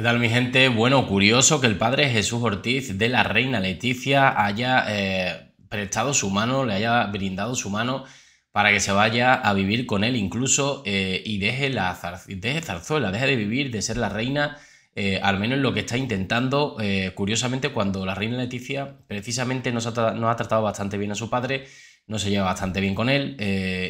¿Qué tal mi gente? Bueno, curioso que el padre Jesús Ortiz de la reina Leticia haya eh, prestado su mano, le haya brindado su mano para que se vaya a vivir con él incluso eh, y deje, la zarzuela, deje de vivir, de ser la reina, eh, al menos lo que está intentando. curiosamente, cuando la reina Leticia precisamente no ha, ha, tratado bastante bien a su padre, no se lleva bastante bien con él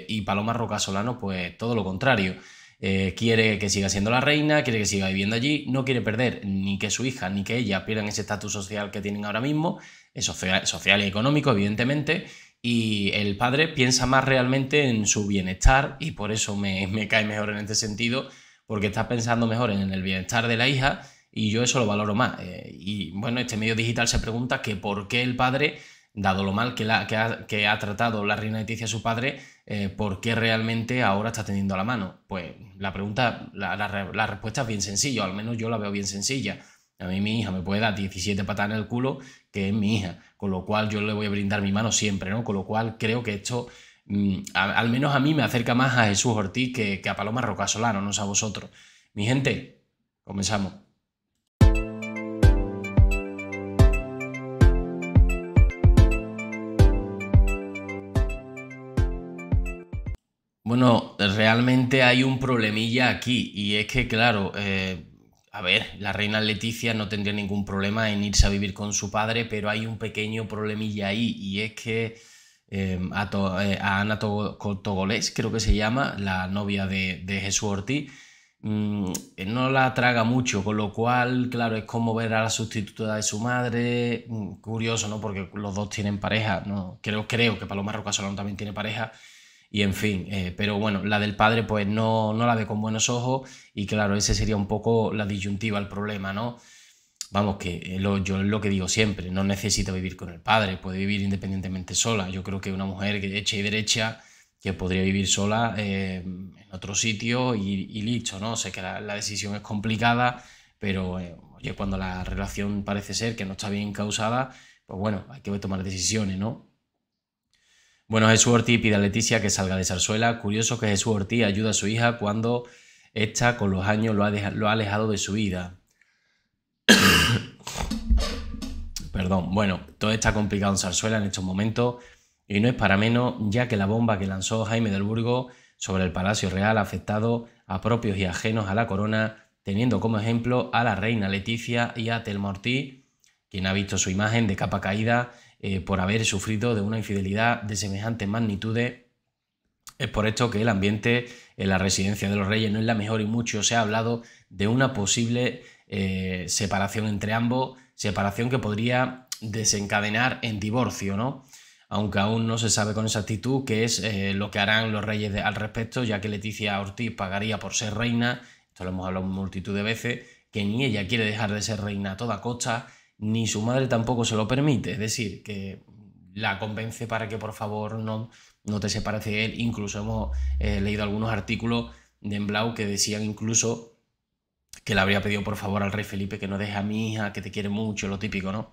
y Paloma Roca Solano pues todo lo contrario. Eh, quiere que siga siendo la reina, quiere que siga viviendo allí, no quiere perder ni que su hija ni que ella pierdan ese estatus social que tienen ahora mismo, eh, social, social y económico, evidentemente. Y el padre piensa más realmente en su bienestar y por eso me, cae mejor en este sentido, porque está pensando mejor en el bienestar de la hija y yo eso lo valoro más. Eh, y bueno, este medio digital se pregunta que por qué el padre, dado lo mal que, la, que, ha, que ha tratado la reina Leticia a su padre, eh, por qué realmente ahora está teniendo la mano. Pues la pregunta, la, respuesta es bien sencilla, al menos yo la veo bien sencilla. A mí mi hija me puede dar 17 patadas en el culo, que es mi hija, con lo cual yo le voy a brindar mi mano siempre, ¿no? Con lo cual creo que esto, mm, al menos a mí me acerca más a Jesús Ortiz que, que a Paloma Rocasolano, no sé a vosotros. Mi gente, comenzamos. Bueno, realmente hay un problemilla aquí y es que, claro, eh, a ver, la reina Leticia no tendría ningún problema en irse a vivir con su padre, pero hay un pequeño problemilla ahí y es que em, eh, a, Ana Togolés, creo que se llama, la novia de, Jesús Ortiz, mm, no la traga mucho, con lo cual, claro, es como ver a la sustituta de su madre, mm, curioso, ¿no? Porque los dos tienen pareja, ¿no? Creo, creo que Paloma Rocasolón también tiene pareja y en fin, eh, pero bueno, la del padre pues no, no la ve con buenos ojos y claro, ese sería un poco la disyuntiva, el problema, ¿no? Vamos, que eh, lo, yo lo que digo siempre, no necesita vivir con el padre, puede vivir independientemente sola. Yo creo que una mujer hecha y derecha que podría vivir sola eh, en otro sitio y, y, listo, ¿no? Sé que la, decisión es complicada, pero oye, cuando la relación parece ser que no está bien causada, pues bueno, hay que tomar decisiones, ¿no? Bueno, Jesús Ortiz pide a Leticia que salga de Zarzuela. Curioso que Jesús Ortiz ayuda a su hija cuando ésta con los años lo ha, lo ha alejado de su vida. Perdón, bueno, todo está complicado en Zarzuela en estos momentos y no es para menos ya que la bomba que lanzó Jaime del Burgo sobre el Palacio Real ha afectado a propios y ajenos a la corona, teniendo como ejemplo a la reina Leticia y a Telmortí, quien ha visto su imagen de capa caída eh, por haber sufrido de una infidelidad de semejante magnitud. Es por esto que el ambiente en la residencia de los reyes no es la mejor y mucho se ha hablado de una posible eh, separación entre ambos, separación que podría desencadenar en divorcio, ¿no? Aunque aún no se sabe con exactitud qué es eh, lo que harán los reyes al respecto, ya que Leticia Ortiz pagaría por ser reina, esto lo hemos hablado multitud de veces, que ni ella quiere dejar de ser reina a toda costa, ni su madre tampoco se lo permite. Es decir, que la convence para que por favor no, no te separes de él. Incluso hemos eh, leído algunos artículos de Emblau que decían incluso que le habría pedido por favor al rey Felipe que no deje a mi hija, que te quiere mucho, lo típico, ¿no?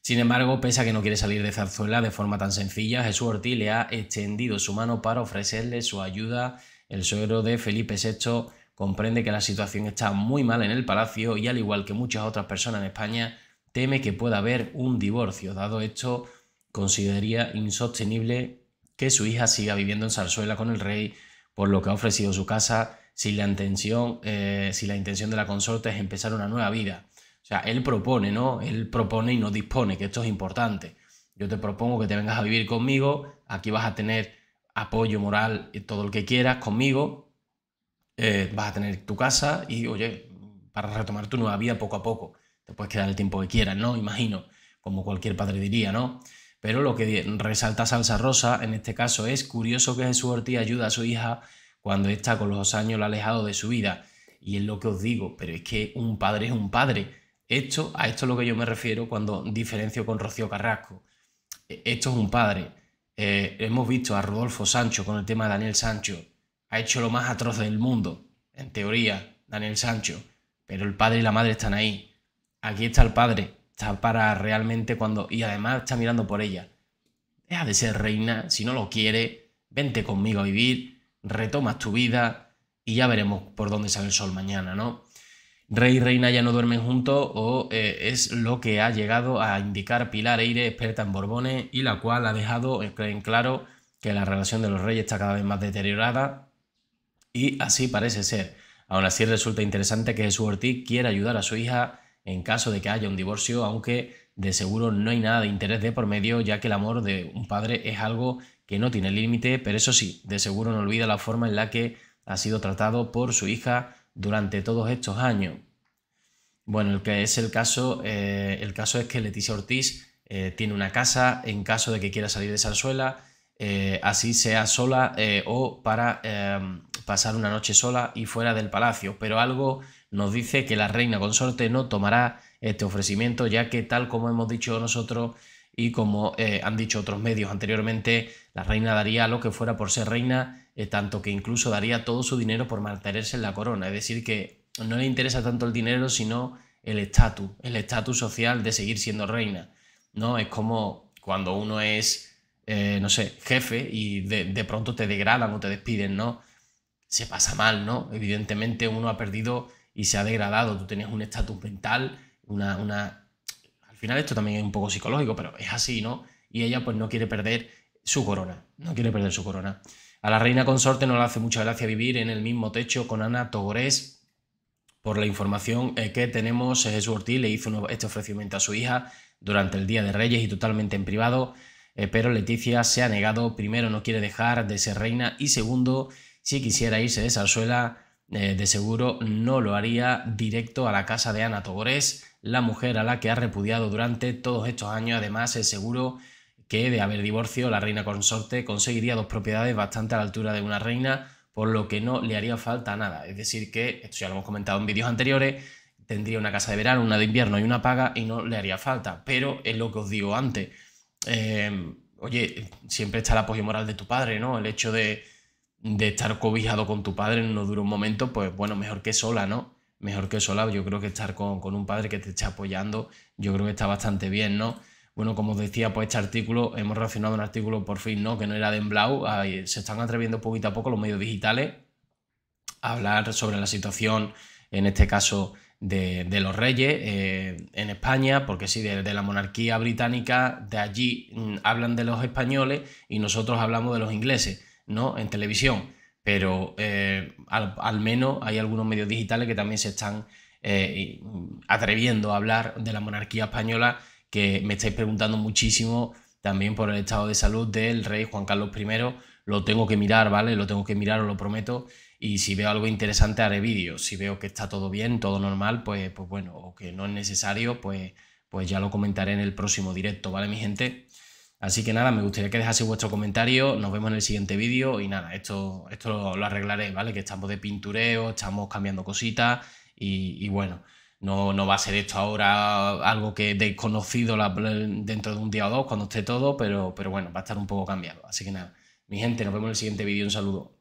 Sin embargo, pese a que no quiere salir de Zarzuela de forma tan sencilla, Jesús Ortiz le ha extendido su mano para ofrecerle su ayuda. El suegro de Felipe VI comprende que la situación está muy mal en el palacio y al igual que muchas otras personas en España, teme que pueda haber un divorcio. Dado esto, consideraría insostenible que su hija siga viviendo en Zarzuela con el rey, por lo que ha ofrecido su casa, si la intención, eh, la intención de la consorte es empezar una nueva vida. O sea, él propone, ¿no? Él propone y no dispone, que esto es importante. Yo te propongo que te vengas a vivir conmigo, aquí vas a tener apoyo moral y todo lo que quieras conmigo, eh, vas a tener tu casa y, oye, para retomar tu nueva vida poco a poco te puedes quedar el tiempo que quieras, ¿no? Imagino, como cualquier padre diría, ¿no? Pero lo que resalta Salsa Rosa en este caso es curioso que Jesús Ortiz ayuda a su hija cuando está con los dos años alejado de su vida. Y es lo que os digo, pero es que un padre es un padre. Esto, a esto es lo que yo me refiero cuando diferencio con Rocío Carrasco. E-, esto es un padre. Eh, hemos visto a Rodolfo Sancho con el tema de Daniel Sancho. Ha hecho lo más atroz del mundo, en teoría, Daniel Sancho. Pero el padre y la madre están ahí aquí está el padre, está para realmente cuando... Y además está mirando por ella. Deja de ser reina, si no lo quiere, vente conmigo a vivir, retomas tu vida y ya veremos por dónde sale el sol mañana, ¿no? Rey y reina ya no duermen juntos o eh, es lo que ha llegado a indicar Pilar Eire, experta en Borbones, y la cual ha dejado en claro que la relación de los reyes está cada vez más deteriorada y así parece ser. Aún así resulta interesante que Jesús Ortiz quiera ayudar a su hija en caso de que haya un divorcio, aunque de seguro no hay nada de interés de por medio, ya que el amor de un padre es algo que no tiene límite, pero eso sí, de seguro no olvida la forma en la que ha sido tratado por su hija durante todos estos años. Bueno, el que es el caso, eh, el caso es que Leticia Ortiz eh, tiene una casa en caso de que quiera salir de zarzuela eh, así sea sola o para pasar una noche sola y fuera del palacio, pero algo nos dice que la reina consorte no tomará este ofrecimiento, ya que tal como hemos dicho nosotros y como eh, han dicho otros medios anteriormente, la reina daría lo que fuera por ser reina, eh, tanto que incluso daría todo su dinero por mantenerse en la corona. Es decir, que no le interesa tanto el dinero, sino el estatus, el estatus social de seguir siendo reina. ¿no? Es como cuando uno es, eh, no sé, jefe y de, de pronto te degradan o te despiden, ¿no? Se pasa mal, ¿no? Evidentemente uno ha perdido y se ha degradado, tú tenías un estatus mental, una, una... Al final esto también es un poco psicológico, pero es así, ¿no? Y ella pues no quiere perder su corona, no quiere perder su corona. A la reina consorte no le hace mucha gracia vivir en el mismo techo con Ana Togores. Por la información eh, que tenemos, eh, Jesús Ortiz le hizo este ofrecimiento a su hija durante el Día de Reyes y totalmente en privado, eh, pero Leticia se ha negado. Primero, no quiere dejar de ser reina y segundo, si quisiera irse de suela... Eh, de seguro no lo haría directo a la casa de Ana Togores, la mujer a la que ha repudiado durante todos estos años. Además, es seguro que de haber divorcio, la reina consorte conseguiría dos propiedades bastante a la altura de una reina, por lo que no le haría falta nada. Es decir, que, esto ya lo hemos comentado en vídeos anteriores, tendría una casa de verano, una de invierno y una paga y no le haría falta. Pero es lo que os digo antes. Eh, oye, siempre está el apoyo moral de tu padre, ¿no? El hecho de de estar cobijado con tu padre en unos duros momento pues bueno, mejor que sola, ¿no? Mejor que sola, yo creo que estar con, un padre que te está apoyando, yo creo que está bastante bien, ¿no? Bueno, como os decía, pues este artículo, hemos reaccionado un artículo por fin, ¿no? Que no era de Emblau, se están atreviendo poquito a poco los medios digitales a hablar sobre la situación, en este caso, de, los reyes eh, en España, porque sí, de, la monarquía británica, de allí mm, hablan de los españoles y nosotros hablamos de los ingleses. ¿no? en televisión, pero eh, al, menos hay algunos medios digitales que también se están eh, atreviendo a hablar de la monarquía española, que me estáis preguntando muchísimo también por el estado de salud del rey Juan Carlos I. Lo tengo que mirar, ¿vale? Lo tengo que mirar, os lo prometo. Y si veo algo interesante, haré vídeo. Si veo que está todo bien, todo normal, pues, pues bueno, o que no es necesario, pues, pues ya lo comentaré en el próximo directo, ¿vale, mi gente? Así que nada, me gustaría que dejase vuestro comentario, nos vemos en el siguiente vídeo y nada, esto, esto lo, arreglaré, ¿vale? Que estamos de pintureo, estamos cambiando cositas y, bueno, no, no, va a ser esto ahora algo que desconocido dentro de un día o dos cuando esté todo, pero, pero bueno, va a estar un poco cambiado. Así que nada, mi gente, nos vemos en el siguiente vídeo, un saludo.